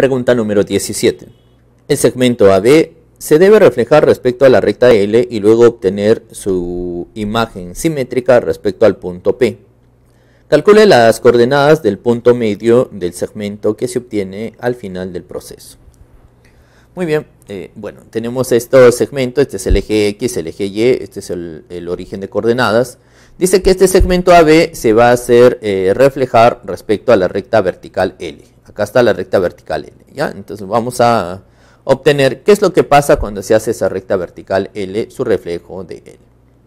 Pregunta número 17. El segmento AB se debe reflejar respecto a la recta L y luego obtener su imagen simétrica respecto al punto P. Calcule las coordenadas del punto medio del segmento que se obtiene al final del proceso. Muy bien, eh, bueno, tenemos estos segmentos, este es el eje X, el eje Y, este es el, origen de coordenadas. Dice que este segmento AB se va a hacer eh, reflejar respecto a la recta vertical L acá está la recta vertical L, ¿ya? Entonces vamos a obtener qué es lo que pasa cuando se hace esa recta vertical L, su reflejo de L,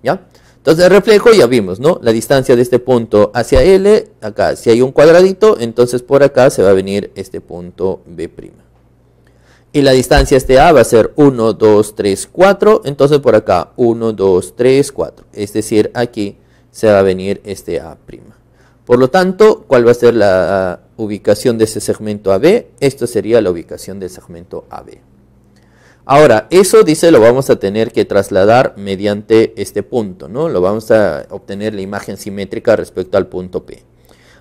¿ya? Entonces el reflejo ya vimos, ¿no? La distancia de este punto hacia L, acá si hay un cuadradito, entonces por acá se va a venir este punto B'. Y la distancia este A va a ser 1, 2, 3, 4, entonces por acá 1, 2, 3, 4, es decir, aquí se va a venir este A'. Por lo tanto, ¿cuál va a ser la, ubicación de ese segmento AB, esto sería la ubicación del segmento AB. Ahora, eso dice lo vamos a tener que trasladar mediante este punto, ¿no? Lo vamos a obtener la imagen simétrica respecto al punto P.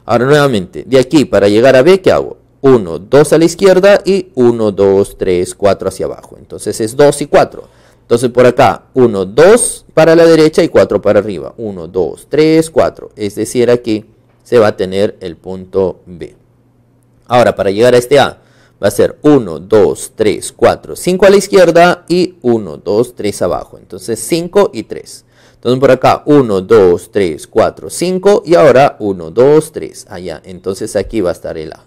Ahora nuevamente, de aquí para llegar a B, ¿qué hago? 1, 2 a la izquierda y 1, 2, 3, 4 hacia abajo. Entonces es 2 y 4. Entonces por acá, 1, 2 para la derecha y 4 para arriba. 1, 2, 3, 4. Es decir, aquí se va a tener el punto B. Ahora, para llegar a este A, va a ser 1, 2, 3, 4, 5 a la izquierda y 1, 2, 3 abajo. Entonces 5 y 3. Entonces por acá 1, 2, 3, 4, 5 y ahora 1, 2, 3 allá. Entonces aquí va a estar el A.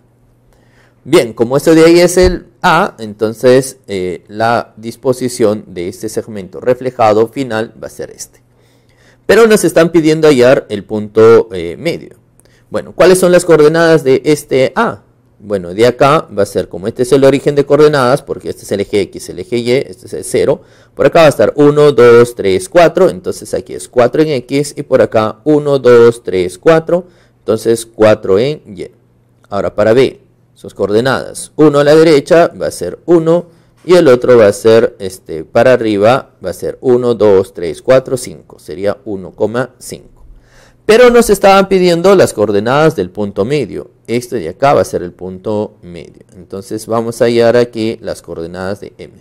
Bien, como esto de ahí es el A, entonces eh, la disposición de este segmento reflejado final va a ser este. Pero nos están pidiendo hallar el punto eh, medio. Bueno, ¿cuáles son las coordenadas de este A? Bueno, de acá va a ser como este es el origen de coordenadas, porque este es el eje X, el eje Y, este es el 0. Por acá va a estar 1, 2, 3, 4. Entonces aquí es 4 en X y por acá 1, 2, 3, 4. Entonces 4 en Y. Ahora para B, sus coordenadas. 1 a la derecha va a ser 1 y el otro va a ser este, para arriba, va a ser 1, 2, 3, 4, 5. Sería 1,5. Pero nos estaban pidiendo las coordenadas del punto medio. Esto de acá va a ser el punto medio. Entonces vamos a hallar aquí las coordenadas de M.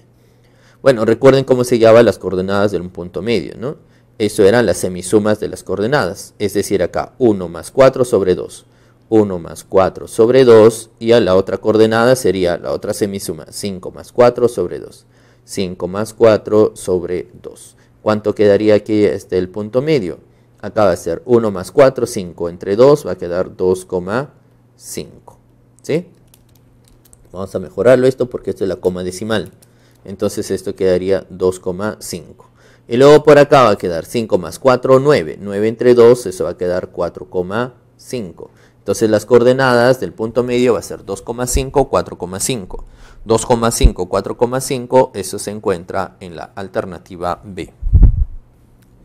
Bueno, recuerden cómo se hallaban las coordenadas de un punto medio, ¿no? Eso eran las semisumas de las coordenadas, es decir, acá 1 más 4 sobre 2, 1 más 4 sobre 2, y a la otra coordenada sería la otra semisuma, 5 más 4 sobre 2, 5 más 4 sobre 2. ¿Cuánto quedaría aquí este, el punto medio? Acá va a ser 1 más 4, 5 entre 2, va a quedar 2,5. 5. Vamos a mejorarlo esto porque esto es la coma decimal. Entonces esto quedaría 2,5. Y luego por acá va a quedar 5 más 4, 9. 9 entre 2, eso va a quedar 4,5. Entonces las coordenadas del punto medio va a ser 2,5, 4,5. 2,5, 4,5, eso se encuentra en la alternativa B.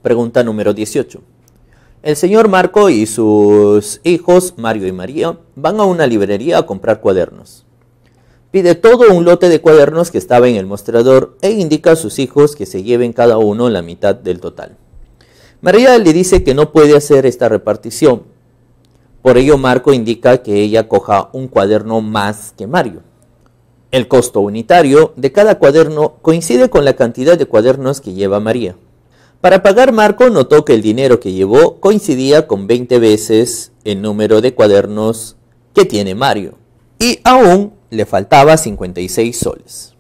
Pregunta número 18. El señor Marco y sus hijos, Mario y María, van a una librería a comprar cuadernos. Pide todo un lote de cuadernos que estaba en el mostrador e indica a sus hijos que se lleven cada uno la mitad del total. María le dice que no puede hacer esta repartición. Por ello Marco indica que ella coja un cuaderno más que Mario. El costo unitario de cada cuaderno coincide con la cantidad de cuadernos que lleva María. Para pagar, Marco notó que el dinero que llevó coincidía con 20 veces el número de cuadernos que tiene Mario, y aún le faltaba 56 soles.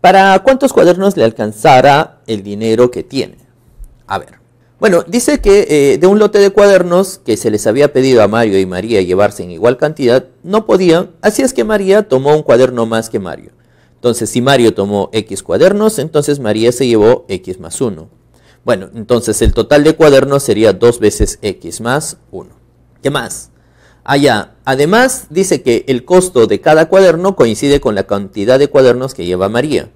¿Para cuántos cuadernos le alcanzara el dinero que tiene? A ver. Bueno, dice que eh, de un lote de cuadernos que se les había pedido a Mario y María llevarse en igual cantidad, no podían, así es que María tomó un cuaderno más que Mario. Entonces, si Mario tomó X cuadernos, entonces María se llevó X más 1. Bueno, entonces el total de cuadernos sería 2 veces x más 1. ¿Qué más? Allá, ah, además dice que el costo de cada cuaderno coincide con la cantidad de cuadernos que lleva María.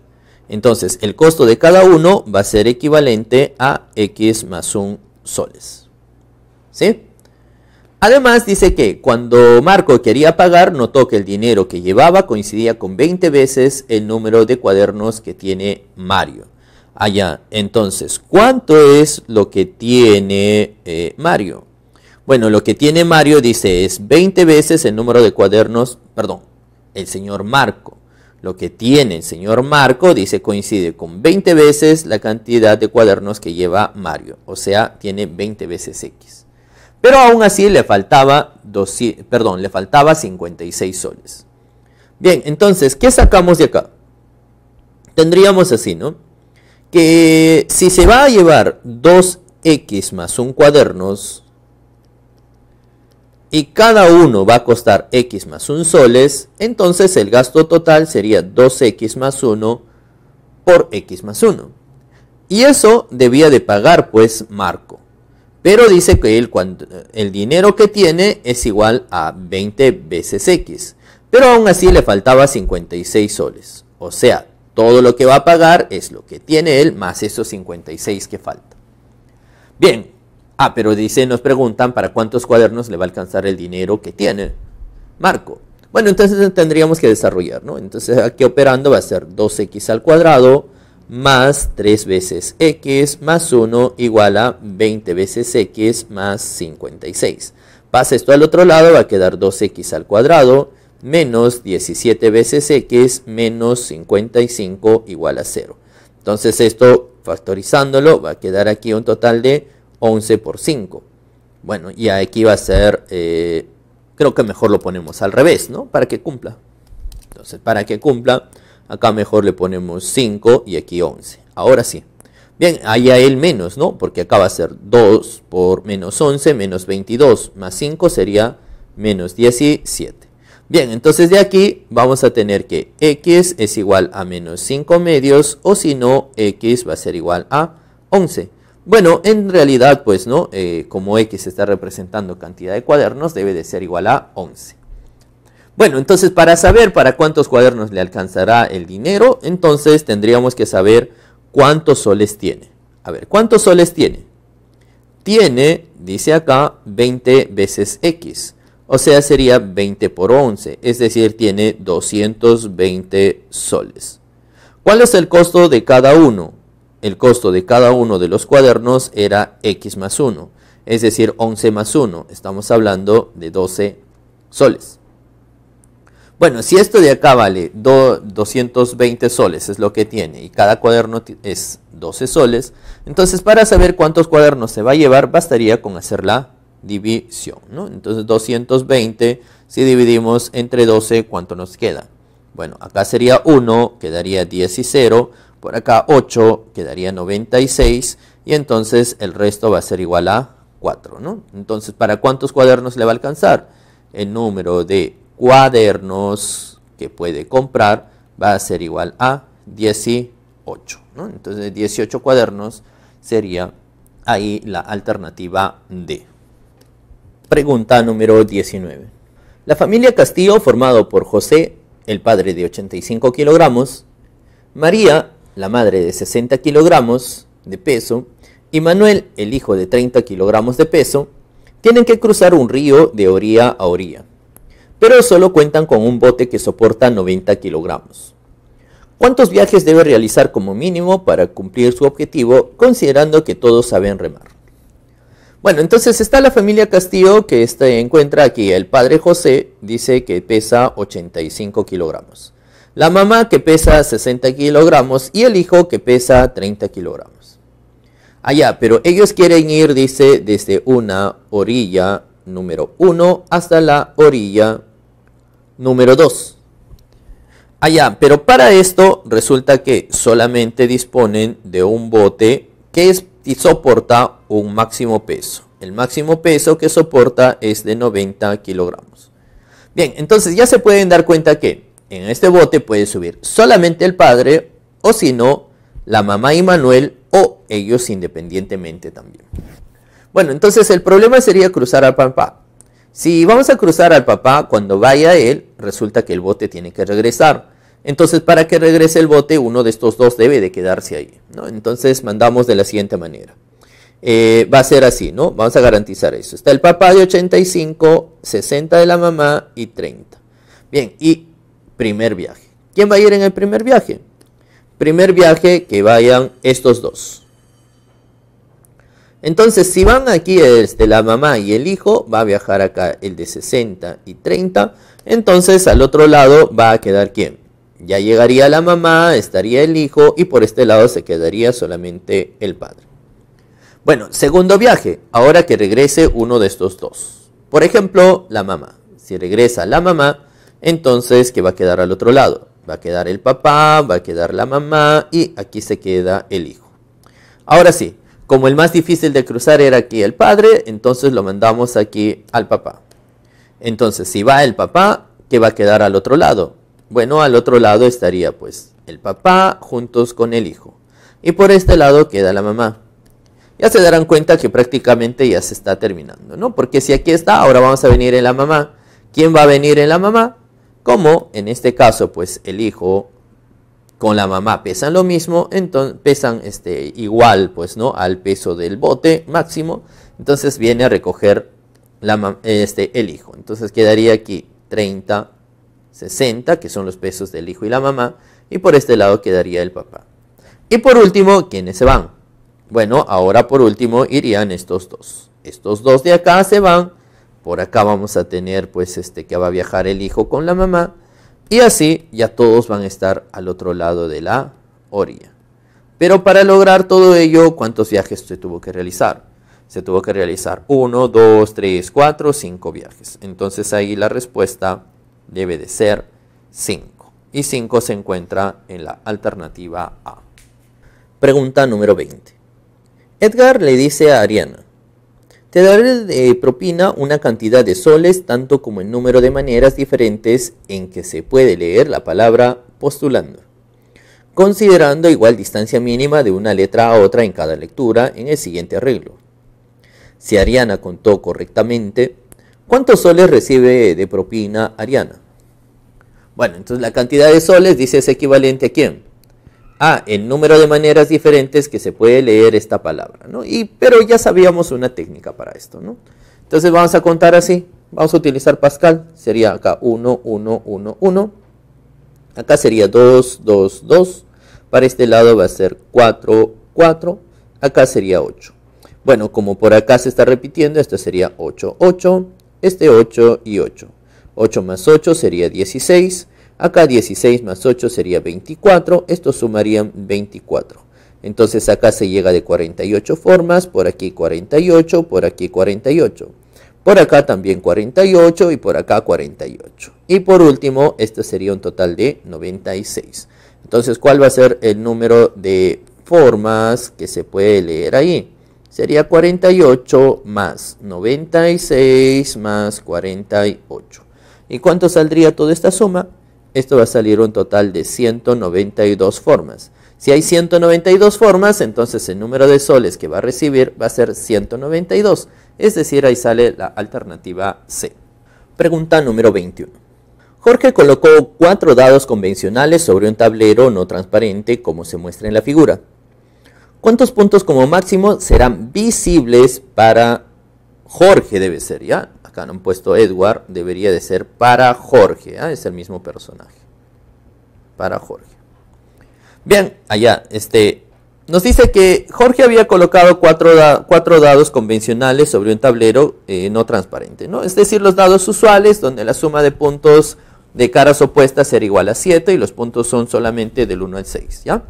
Entonces, el costo de cada uno va a ser equivalente a x más 1 soles. ¿Sí? Además dice que cuando Marco quería pagar, notó que el dinero que llevaba coincidía con 20 veces el número de cuadernos que tiene Mario allá. Entonces, ¿cuánto es lo que tiene eh, Mario? Bueno, lo que tiene Mario dice es 20 veces el número de cuadernos, perdón, el señor Marco. Lo que tiene el señor Marco dice coincide con 20 veces la cantidad de cuadernos que lleva Mario. O sea, tiene 20 veces X. Pero aún así le faltaba, perdón, le faltaba 56 soles. Bien, entonces, ¿qué sacamos de acá? Tendríamos así, ¿no? que si se va a llevar 2x más un cuadernos y cada uno va a costar x más un soles, entonces el gasto total sería 2x más 1 por x más 1. Y eso debía de pagar pues Marco. Pero dice que el dinero que tiene es igual a 20 veces x. Pero aún así le faltaba 56 soles. O sea, todo lo que va a pagar es lo que tiene él más esos 56 que falta. Bien, ah, pero dice, nos preguntan para cuántos cuadernos le va a alcanzar el dinero que tiene Marco. Bueno, entonces tendríamos que desarrollar, ¿no? Entonces aquí operando va a ser 2x al cuadrado más 3 veces x más 1 igual a 20 veces x más 56. Pasa esto al otro lado, va a quedar 2x al cuadrado menos 17 veces x menos 55 igual a 0. Entonces esto, factorizándolo, va a quedar aquí un total de 11 por 5. Bueno, y aquí va a ser, eh, creo que mejor lo ponemos al revés, ¿no? Para que cumpla. Entonces, para que cumpla, acá mejor le ponemos 5 y aquí 11. Ahora sí. Bien, hay el menos, ¿no? Porque acá va a ser 2 por menos 11 menos 22 más 5 sería menos 17. Bien, entonces de aquí vamos a tener que x es igual a menos 5 medios o si no, x va a ser igual a 11. Bueno, en realidad pues no, eh, como x está representando cantidad de cuadernos, debe de ser igual a 11. Bueno, entonces para saber para cuántos cuadernos le alcanzará el dinero, entonces tendríamos que saber cuántos soles tiene. A ver, ¿cuántos soles tiene? Tiene, dice acá, 20 veces x. O sea, sería 20 por 11, es decir, tiene 220 soles. ¿Cuál es el costo de cada uno? El costo de cada uno de los cuadernos era X más 1, es decir, 11 más 1. Estamos hablando de 12 soles. Bueno, si esto de acá vale 220 soles, es lo que tiene, y cada cuaderno es 12 soles, entonces para saber cuántos cuadernos se va a llevar, bastaría con hacer la división. ¿no? Entonces 220, si dividimos entre 12, ¿cuánto nos queda? Bueno, acá sería 1, quedaría 10 y 0. Por acá 8, quedaría 96. Y entonces el resto va a ser igual a 4. ¿no? Entonces, ¿para cuántos cuadernos le va a alcanzar? El número de cuadernos que puede comprar va a ser igual a 18. ¿no? Entonces 18 cuadernos sería ahí la alternativa D. Pregunta número 19. La familia Castillo, formado por José, el padre de 85 kilogramos, María, la madre de 60 kilogramos de peso, y Manuel, el hijo de 30 kilogramos de peso, tienen que cruzar un río de orilla a orilla, pero solo cuentan con un bote que soporta 90 kilogramos. ¿Cuántos viajes debe realizar como mínimo para cumplir su objetivo, considerando que todos saben remar? Bueno, entonces está la familia Castillo que este, encuentra aquí. El padre José dice que pesa 85 kilogramos. La mamá que pesa 60 kilogramos y el hijo que pesa 30 kilogramos. Allá, ah, pero ellos quieren ir, dice, desde una orilla número 1 hasta la orilla número 2. Allá, ah, pero para esto resulta que solamente disponen de un bote que es, y soporta un máximo peso. El máximo peso que soporta es de 90 kilogramos. Bien, entonces ya se pueden dar cuenta que en este bote puede subir solamente el padre o si no, la mamá y Manuel o ellos independientemente también. Bueno, entonces el problema sería cruzar al papá. Si vamos a cruzar al papá, cuando vaya él, resulta que el bote tiene que regresar. Entonces, para que regrese el bote, uno de estos dos debe de quedarse ahí. Entonces, mandamos de la siguiente manera. Eh, va a ser así, ¿no? Vamos a garantizar eso. Está el papá de 85, 60 de la mamá y 30. Bien, y primer viaje. ¿Quién va a ir en el primer viaje? Primer viaje que vayan estos dos. Entonces, si van aquí este, la mamá y el hijo, va a viajar acá el de 60 y 30. Entonces, al otro lado va a quedar quién? Ya llegaría la mamá, estaría el hijo y por este lado se quedaría solamente el padre. Bueno, segundo viaje, ahora que regrese uno de estos dos. Por ejemplo, la mamá. Si regresa la mamá, entonces, ¿qué va a quedar al otro lado? Va a quedar el papá, va a quedar la mamá y aquí se queda el hijo. Ahora sí, como el más difícil de cruzar era aquí el padre, entonces lo mandamos aquí al papá. Entonces, si va el papá, ¿qué va a quedar al otro lado? Bueno, al otro lado estaría pues el papá juntos con el hijo. Y por este lado queda la mamá ya se darán cuenta que prácticamente ya se está terminando, ¿no? Porque si aquí está, ahora vamos a venir en la mamá. ¿Quién va a venir en la mamá? Como en este caso, pues el hijo con la mamá pesan lo mismo, entonces pesan este, igual, pues, ¿no? Al peso del bote máximo, entonces viene a recoger la, este, el hijo. Entonces quedaría aquí 30, 60, que son los pesos del hijo y la mamá, y por este lado quedaría el papá. Y por último, ¿quiénes se van? Bueno, ahora por último irían estos dos. Estos dos de acá se van. Por acá vamos a tener pues este que va a viajar el hijo con la mamá. Y así ya todos van a estar al otro lado de la orilla. Pero para lograr todo ello, ¿cuántos viajes se tuvo que realizar? Se tuvo que realizar 1, 2, 3, cuatro, cinco viajes. Entonces ahí la respuesta debe de ser 5. Y 5 se encuentra en la alternativa A. Pregunta número 20. Edgar le dice a Ariana, te daré de propina una cantidad de soles, tanto como el número de maneras diferentes en que se puede leer la palabra postulando, considerando igual distancia mínima de una letra a otra en cada lectura en el siguiente arreglo. Si Ariana contó correctamente, ¿cuántos soles recibe de propina Ariana? Bueno, entonces la cantidad de soles dice es equivalente a quién? Ah, el número de maneras diferentes que se puede leer esta palabra, ¿no? Y, pero ya sabíamos una técnica para esto, ¿no? Entonces vamos a contar así, vamos a utilizar Pascal, sería acá 1, 1, 1, 1, acá sería 2, 2, 2, para este lado va a ser 4, 4, acá sería 8. Bueno, como por acá se está repitiendo, esto sería 8, 8, este 8 y 8. 8 más 8 sería 16, Acá 16 más 8 sería 24, estos sumarían 24. Entonces acá se llega de 48 formas, por aquí 48, por aquí 48. Por acá también 48 y por acá 48. Y por último, este sería un total de 96. Entonces, ¿cuál va a ser el número de formas que se puede leer ahí? Sería 48 más 96 más 48. ¿Y cuánto saldría toda esta suma? esto va a salir un total de 192 formas. Si hay 192 formas, entonces el número de soles que va a recibir va a ser 192, es decir, ahí sale la alternativa C. Pregunta número 21. Jorge colocó cuatro dados convencionales sobre un tablero no transparente como se muestra en la figura. ¿Cuántos puntos como máximo serán visibles para Jorge debe ser, ¿ya? acá han puesto Edward, debería de ser para Jorge. ¿ah? Es el mismo personaje. Para Jorge. Bien, allá, este, nos dice que Jorge había colocado cuatro, dados convencionales sobre un tablero eh, no transparente, ¿no? Es decir, los dados usuales, donde la suma de puntos de caras opuestas era igual a 7 y los puntos son solamente del 1 al 6, ¿ya?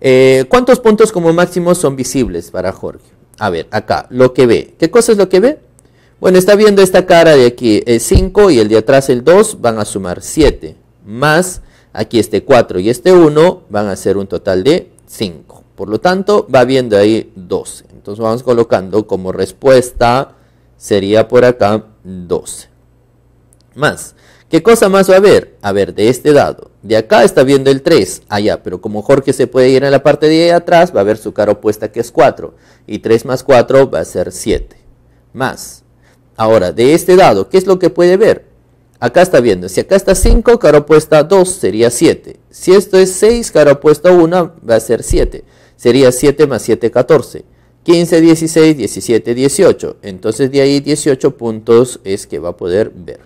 Eh, ¿Cuántos puntos como máximo son visibles para Jorge? A ver, acá, lo que ve. ¿Qué cosa es lo que ve? Bueno, está viendo esta cara de aquí, el eh, 5 y el de atrás el 2 van a sumar 7, más aquí este 4 y este 1 van a ser un total de 5. Por lo tanto, va viendo ahí 12. Entonces vamos colocando como respuesta sería por acá 12. Más. ¿Qué cosa más va a haber? A ver, de este dado. De acá está viendo el 3, allá, pero como Jorge se puede ir a la parte de atrás, va a ver su cara opuesta que es 4. Y 3 más 4 va a ser 7. Más. Ahora, de este dado, ¿qué es lo que puede ver? Acá está viendo, si acá está 5, cara opuesta 2 sería 7. Si esto es 6, cara opuesta 1 va a ser 7. Sería 7 más 7, 14. 15, 16, 17, 18. Entonces de ahí 18 puntos es que va a poder ver.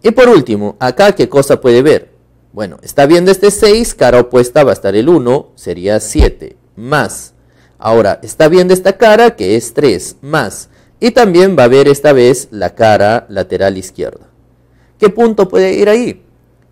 Y por último, acá qué cosa puede ver. Bueno, está viendo este 6, cara opuesta va a estar el 1, sería 7, más. Ahora, está viendo esta cara que es 3, más. Y también va a ver esta vez la cara lateral izquierda. ¿Qué punto puede ir ahí?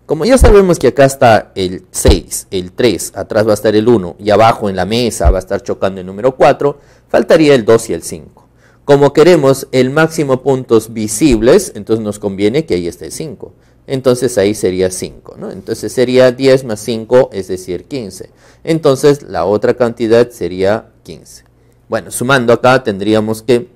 Como ya sabemos que acá está el 6, el 3, atrás va a estar el 1 y abajo en la mesa va a estar chocando el número 4, faltaría el 2 y el 5. Como queremos el máximo puntos visibles, entonces nos conviene que ahí esté el 5. Entonces ahí sería 5, Entonces sería 10 más 5, es decir, 15. Entonces la otra cantidad sería 15. Bueno, sumando acá tendríamos que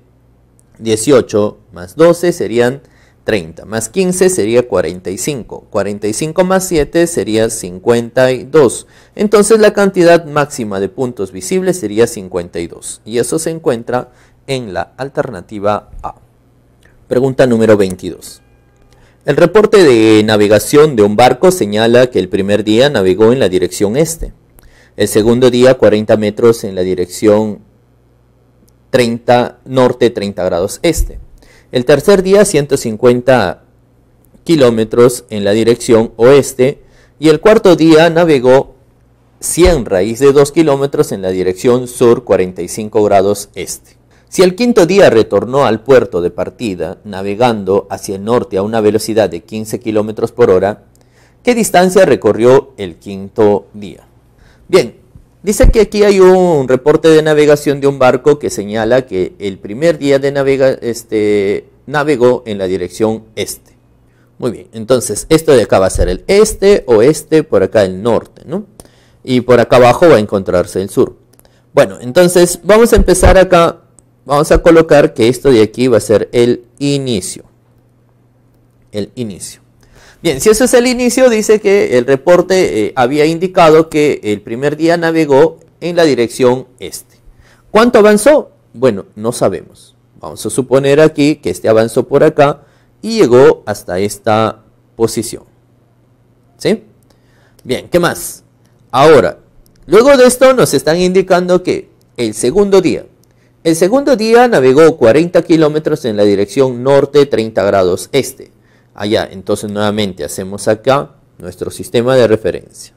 18 más 12 serían 30, más 15 sería 45, 45 más 7 sería 52. Entonces la cantidad máxima de puntos visibles sería 52 y eso se encuentra en la alternativa A. Pregunta número 22. El reporte de navegación de un barco señala que el primer día navegó en la dirección este, el segundo día 40 metros en la dirección 30 norte, 30 grados este. El tercer día 150 kilómetros en la dirección oeste y el cuarto día navegó 100 raíz de 2 kilómetros en la dirección sur 45 grados este. Si el quinto día retornó al puerto de partida navegando hacia el norte a una velocidad de 15 kilómetros por hora, ¿qué distancia recorrió el quinto día? Bien, Dice que aquí hay un reporte de navegación de un barco que señala que el primer día de este, navegó en la dirección este. Muy bien, entonces esto de acá va a ser el este, oeste, por acá el norte, ¿no? Y por acá abajo va a encontrarse el sur. Bueno, entonces vamos a empezar acá, vamos a colocar que esto de aquí va a ser el inicio. El inicio. Bien, si eso es el inicio, dice que el reporte eh, había indicado que el primer día navegó en la dirección este. ¿Cuánto avanzó? Bueno, no sabemos. Vamos a suponer aquí que este avanzó por acá y llegó hasta esta posición. ¿Sí? Bien, ¿qué más? Ahora, luego de esto nos están indicando que el segundo día, el segundo día navegó 40 kilómetros en la dirección norte 30 grados este allá. Ah, entonces nuevamente hacemos acá nuestro sistema de referencia.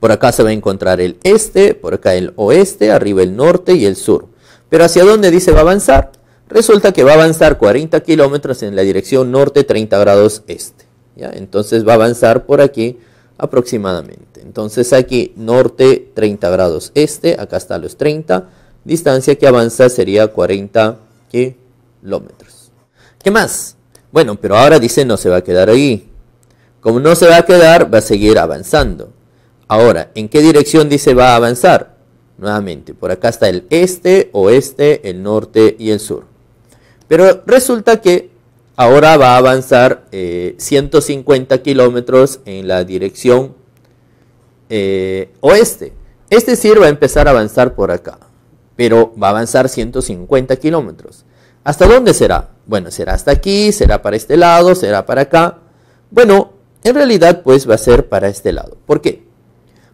Por acá se va a encontrar el este, por acá el oeste, arriba el norte y el sur. Pero ¿hacia dónde dice va a avanzar? Resulta que va a avanzar 40 kilómetros en la dirección norte 30 grados este. ¿ya? Entonces va a avanzar por aquí aproximadamente. Entonces aquí norte 30 grados este, acá está los 30. Distancia que avanza sería 40 kilómetros. ¿Qué más? Bueno, pero ahora dice no se va a quedar ahí. Como no se va a quedar, va a seguir avanzando. Ahora, ¿en qué dirección dice va a avanzar? Nuevamente, por acá está el este, oeste, el norte y el sur. Pero resulta que ahora va a avanzar 150 eh, kilómetros en la dirección eh, oeste. Este decir, va a empezar a avanzar por acá, pero va a avanzar 150 kilómetros. ¿Hasta dónde será? Bueno, será hasta aquí, será para este lado, será para acá. Bueno, en realidad pues va a ser para este lado. ¿Por qué?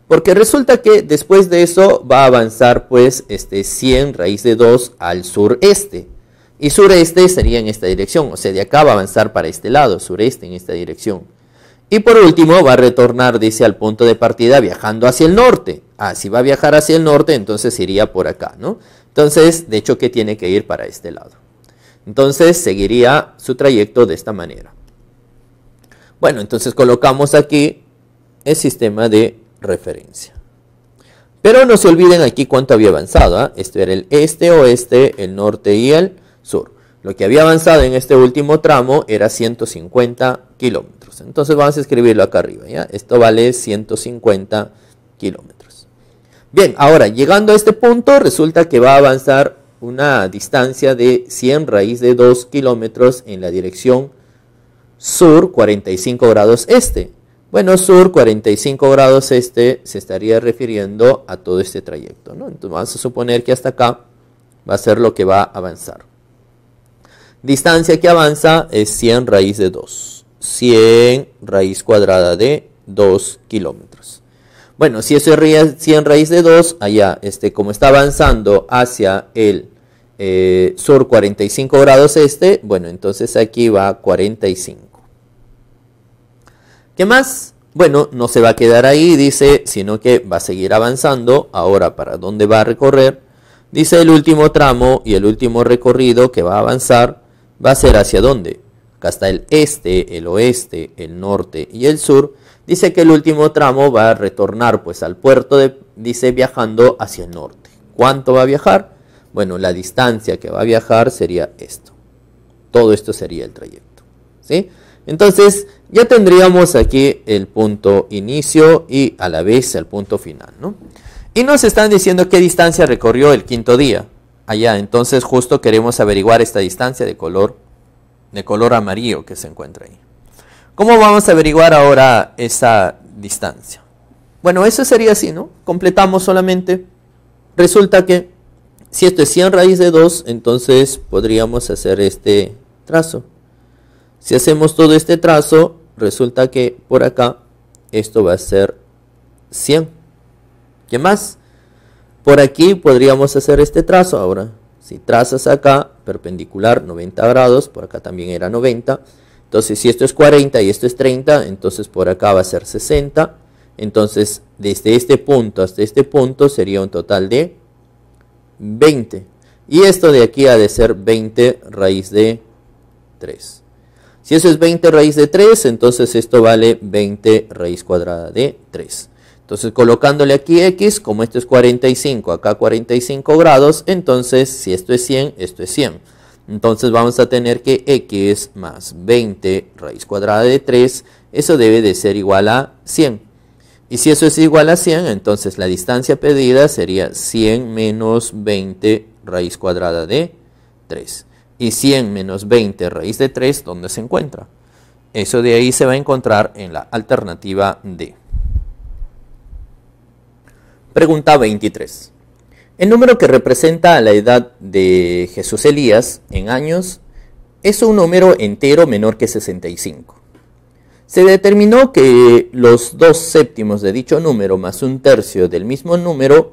Porque resulta que después de eso va a avanzar pues este 100 raíz de 2 al sureste. Y sureste sería en esta dirección, o sea, de acá va a avanzar para este lado, sureste en esta dirección. Y por último va a retornar, dice, al punto de partida viajando hacia el norte. Ah, si va a viajar hacia el norte, entonces iría por acá, ¿no? Entonces, de hecho, que tiene que ir para este lado. Entonces seguiría su trayecto de esta manera. Bueno, entonces colocamos aquí el sistema de referencia. Pero no se olviden aquí cuánto había avanzado. ¿ah? Esto Este era el este, oeste, el norte y el sur. Lo que había avanzado en este último tramo era 150 kilómetros. Entonces vamos a escribirlo acá arriba. Esto vale 150 kilómetros. Bien, ahora llegando a este punto resulta que va a avanzar una distancia de 100 raíz de 2 kilómetros en la dirección sur 45 grados este. Bueno, sur 45 grados este se estaría refiriendo a todo este trayecto. Entonces vamos a suponer que hasta acá va a ser lo que va a avanzar. Distancia que avanza es 100 raíz de 2. 100 raíz cuadrada de 2 kilómetros. Bueno, si eso es 100 raíz de 2, allá, este, como está avanzando hacia el eh, sur 45 grados este, bueno, entonces aquí va 45. ¿Qué más? Bueno, no se va a quedar ahí, dice, sino que va a seguir avanzando. Ahora, ¿para dónde va a recorrer? Dice el último tramo y el último recorrido que va a avanzar va a ser hacia dónde. Acá está el este, el oeste, el norte y el sur. Dice que el último tramo va a retornar pues al puerto dice, viajando hacia el norte. ¿Cuánto va a viajar? Bueno, la distancia que va a viajar sería esto. Todo esto sería el trayecto. ¿sí? Entonces, ya tendríamos aquí el punto inicio y a la vez el punto final. ¿no? Y nos están diciendo qué distancia recorrió el quinto día. Allá, entonces justo queremos averiguar esta distancia de color, de color amarillo que se encuentra ahí. ¿Cómo vamos a averiguar ahora esa distancia? Bueno, eso sería así, ¿no? Completamos solamente. Resulta que si esto es 100 raíz de 2, entonces podríamos hacer este trazo. Si hacemos todo este trazo, resulta que por acá esto va a ser 100. ¿Qué más? Por aquí podríamos hacer este trazo ahora. Si trazas acá, perpendicular 90 grados, por acá también era 90 entonces, si esto es 40 y esto es 30, entonces por acá va a ser 60. Entonces, desde este punto hasta este punto sería un total de 20. Y esto de aquí ha de ser 20 raíz de 3. Si eso es 20 raíz de 3, entonces esto vale 20 raíz cuadrada de 3. Entonces colocándole aquí x, como esto es 45, acá 45 grados, entonces si esto es 100, esto es 100. Entonces vamos a tener que x más 20 raíz cuadrada de 3, eso debe de ser igual a 100. Y si eso es igual a 100, entonces la distancia pedida sería 100 menos 20 raíz cuadrada de 3. Y 100 menos 20 raíz de 3, ¿dónde se encuentra? Eso de ahí se va a encontrar en la alternativa D. Pregunta 23. El número que representa la edad de Jesús Elías en años es un número entero menor que 65. Se determinó que los dos séptimos de dicho número más un tercio del mismo número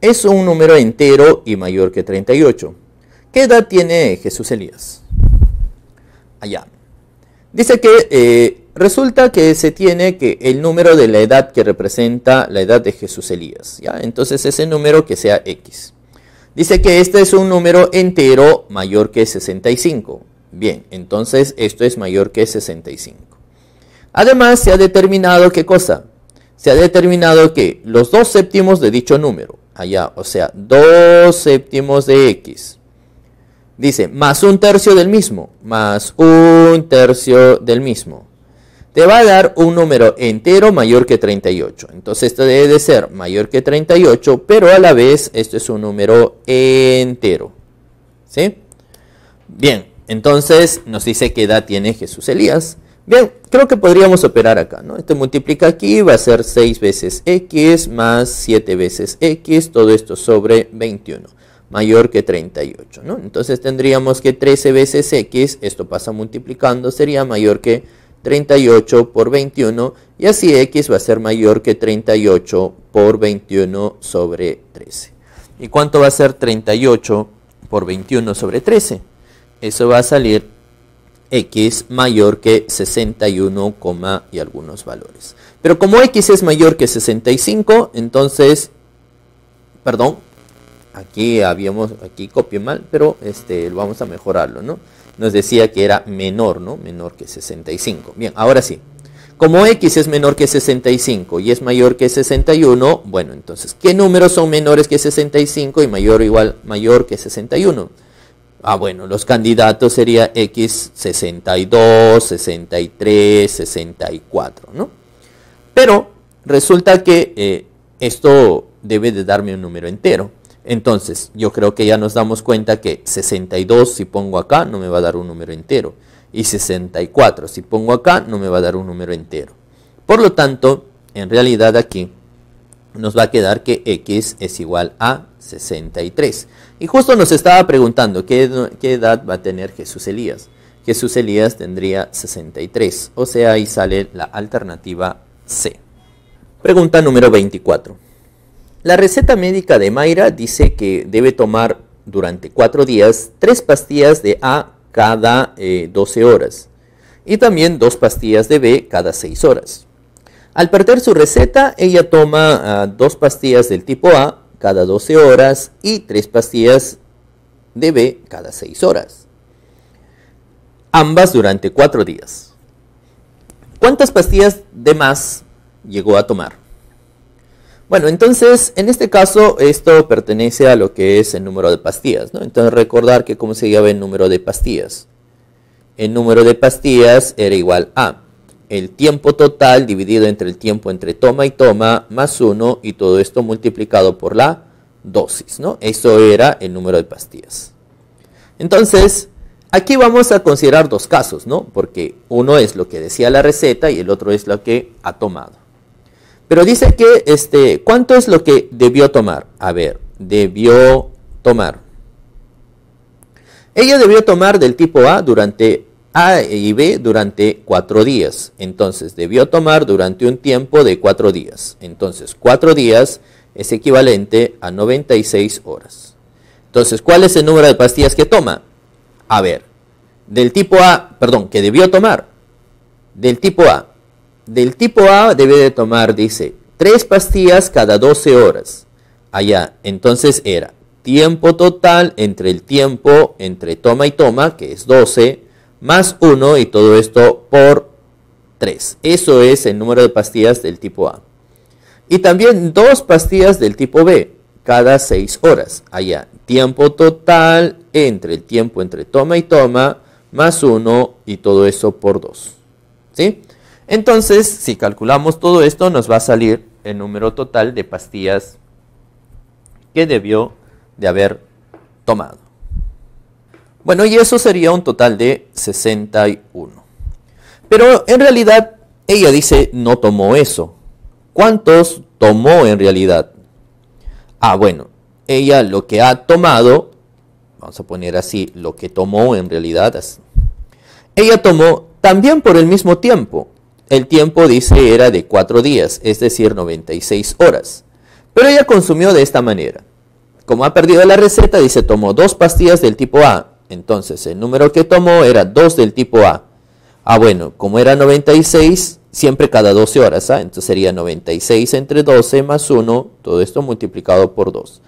es un número entero y mayor que 38. ¿Qué edad tiene Jesús Elías? Allá. Dice que eh, Resulta que se tiene que el número de la edad que representa la edad de Jesús Elías, ¿ya? Entonces ese número que sea X. Dice que este es un número entero mayor que 65. Bien, entonces esto es mayor que 65. Además se ha determinado qué cosa? Se ha determinado que los dos séptimos de dicho número, allá, o sea, dos séptimos de X, dice, más un tercio del mismo, más un tercio del mismo te va a dar un número entero mayor que 38. Entonces esto debe de ser mayor que 38, pero a la vez esto es un número entero. ¿Sí? Bien, entonces nos dice qué edad tiene Jesús Elías. Bien, creo que podríamos operar acá, ¿no? Esto multiplica aquí, va a ser 6 veces x más 7 veces x, todo esto sobre 21, mayor que 38, ¿no? Entonces tendríamos que 13 veces x, esto pasa multiplicando, sería mayor que 38 por 21 y así x va a ser mayor que 38 por 21 sobre 13. ¿Y cuánto va a ser 38 por 21 sobre 13? Eso va a salir x mayor que 61, y algunos valores. Pero como x es mayor que 65, entonces, perdón, aquí habíamos, aquí copié mal, pero este, vamos a mejorarlo, ¿no? nos decía que era menor, ¿no? Menor que 65. Bien, ahora sí. Como x es menor que 65 y es mayor que 61, bueno, entonces, ¿qué números son menores que 65 y mayor o igual mayor que 61? Ah, bueno, los candidatos sería x 62, 63, 64, ¿no? Pero resulta que eh, esto debe de darme un número entero. Entonces, yo creo que ya nos damos cuenta que 62 si pongo acá no me va a dar un número entero. Y 64 si pongo acá no me va a dar un número entero. Por lo tanto, en realidad aquí nos va a quedar que x es igual a 63. Y justo nos estaba preguntando qué, edad va a tener Jesús Elías. Jesús Elías tendría 63, o sea, ahí sale la alternativa C. Pregunta número 24. La receta médica de Mayra dice que debe tomar durante cuatro días tres pastillas de A cada 12 eh, horas y también dos pastillas de B cada 6 horas. Al perder su receta, ella toma ah, dos pastillas del tipo A cada 12 horas y tres pastillas de B cada 6 horas, ambas durante cuatro días. ¿Cuántas pastillas de más llegó a tomar? Bueno, entonces, en este caso, esto pertenece a lo que es el número de pastillas, ¿no? Entonces, recordar que cómo se llama el número de pastillas. El número de pastillas era igual a el tiempo total dividido entre el tiempo entre toma y toma más 1 y todo esto multiplicado por la dosis, ¿no? Eso era el número de pastillas. Entonces, aquí vamos a considerar dos casos, ¿no? Porque uno es lo que decía la receta y el otro es lo que ha tomado. Pero dice que, este, ¿cuánto es lo que debió tomar? A ver, debió tomar. Ella debió tomar del tipo A durante A y B durante cuatro días. Entonces, debió tomar durante un tiempo de cuatro días. Entonces, cuatro días es equivalente a 96 horas. Entonces, ¿cuál es el número de pastillas que toma? A ver, del tipo A, perdón, que debió tomar. Del tipo A, del tipo A debe de tomar, dice, tres pastillas cada 12 horas. Allá, entonces era tiempo total entre el tiempo entre toma y toma, que es 12, más 1 y todo esto por 3. Eso es el número de pastillas del tipo A. Y también dos pastillas del tipo B, cada 6 horas. Allá, tiempo total entre el tiempo entre toma y toma, más 1 y todo eso por 2. ¿Sí? Entonces, si calculamos todo esto, nos va a salir el número total de pastillas que debió de haber tomado. Bueno, y eso sería un total de 61. Pero en realidad, ella dice, no tomó eso. ¿Cuántos tomó en realidad? Ah, bueno, ella lo que ha tomado, vamos a poner así, lo que tomó en realidad, ella tomó también por el mismo tiempo, el tiempo, dice, era de cuatro días, es decir, 96 horas. Pero ella consumió de esta manera. Como ha perdido la receta, dice, tomó dos pastillas del tipo A. Entonces, el número que tomó era 2 del tipo A. Ah, bueno, como era 96, siempre cada 12 horas, ¿ah? entonces sería 96 entre 12 más 1, todo esto multiplicado por 2.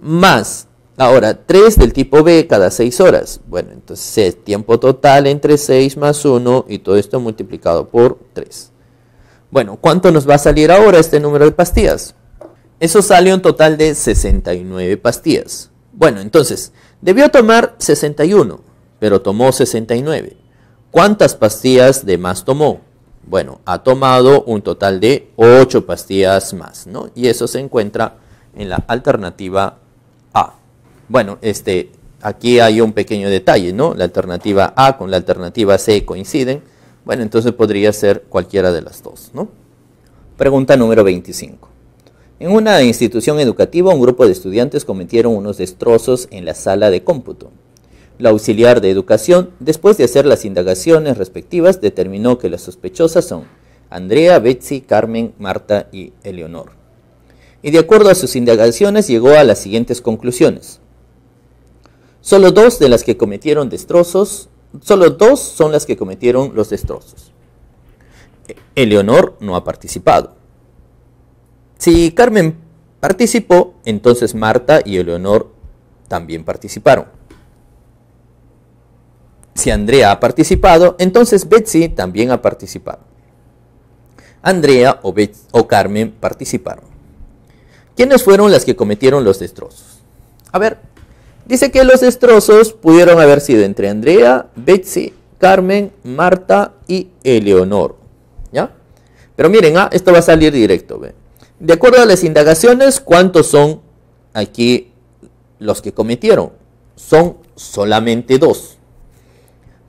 Más Ahora, 3 del tipo B cada 6 horas. Bueno, entonces tiempo total entre 6 más 1 y todo esto multiplicado por 3. Bueno, ¿cuánto nos va a salir ahora este número de pastillas? Eso sale un total de 69 pastillas. Bueno, entonces, debió tomar 61, pero tomó 69. ¿Cuántas pastillas de más tomó? Bueno, ha tomado un total de 8 pastillas más, ¿no? Y eso se encuentra en la alternativa bueno, este, aquí hay un pequeño detalle, ¿no? La alternativa A con la alternativa C coinciden. Bueno, entonces podría ser cualquiera de las dos, ¿no? Pregunta número 25. En una institución educativa, un grupo de estudiantes cometieron unos destrozos en la sala de cómputo. La auxiliar de educación, después de hacer las indagaciones respectivas, determinó que las sospechosas son Andrea, Betsy, Carmen, Marta y Eleonor. Y de acuerdo a sus indagaciones llegó a las siguientes conclusiones. Solo dos de las que cometieron destrozos, solo dos son las que cometieron los destrozos. Eleonor no ha participado. Si Carmen participó, entonces Marta y Eleonor también participaron. Si Andrea ha participado, entonces Betsy también ha participado. Andrea o, o Carmen participaron. ¿Quiénes fueron las que cometieron los destrozos? A ver, Dice que los destrozos pudieron haber sido entre Andrea, Betsy, Carmen, Marta y Eleonor. ¿Ya? Pero miren, ah, esto va a salir directo. De acuerdo a las indagaciones, ¿cuántos son aquí los que cometieron? Son solamente dos.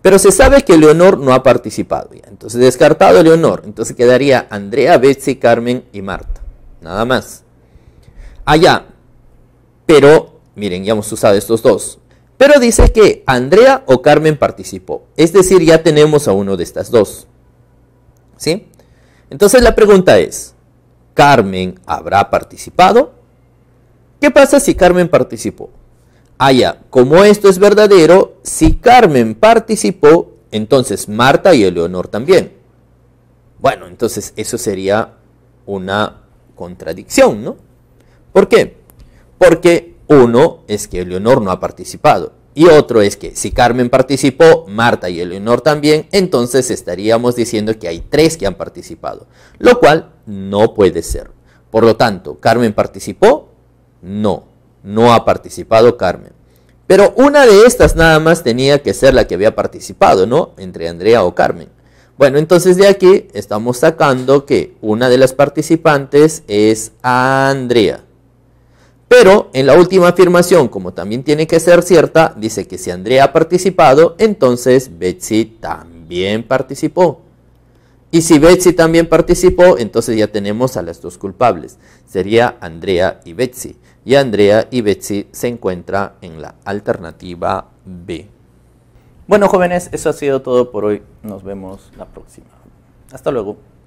Pero se sabe que Eleonor no ha participado. Entonces, descartado Eleonor, Entonces quedaría Andrea, Betsy, Carmen y Marta. Nada más. Allá. Ah, Pero Miren, ya hemos usado estos dos. Pero dice que Andrea o Carmen participó. Es decir, ya tenemos a uno de estas dos. ¿Sí? Entonces la pregunta es, ¿Carmen habrá participado? ¿Qué pasa si Carmen participó? Ah, ya, como esto es verdadero, si Carmen participó, entonces Marta y Eleonor también. Bueno, entonces eso sería una contradicción, ¿no? ¿Por qué? Porque uno es que Eleonor no ha participado. Y otro es que si Carmen participó, Marta y Eleonor también, entonces estaríamos diciendo que hay tres que han participado, lo cual no puede ser. Por lo tanto, ¿Carmen participó? No, no ha participado Carmen. Pero una de estas nada más tenía que ser la que había participado, ¿no? Entre Andrea o Carmen. Bueno, entonces de aquí estamos sacando que una de las participantes es Andrea. Pero en la última afirmación, como también tiene que ser cierta, dice que si Andrea ha participado, entonces Betsy también participó. Y si Betsy también participó, entonces ya tenemos a las dos culpables. Sería Andrea y Betsy. Y Andrea y Betsy se encuentran en la alternativa B. Bueno, jóvenes, eso ha sido todo por hoy. Nos vemos la próxima. Hasta luego.